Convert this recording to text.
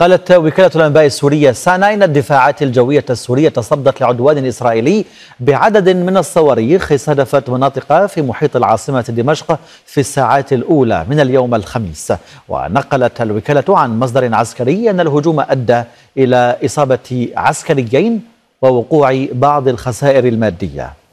قالت وكالة الأنباء السورية سانا إن الدفاعات الجوية السورية تصدت لعدوان إسرائيلي بعدد من الصواريخ استهدفت مناطق في محيط العاصمة دمشق في الساعات الأولى من اليوم الخميس ونقلت الوكالة عن مصدر عسكري أن الهجوم أدى إلى إصابة عسكريين ووقوع بعض الخسائر المادية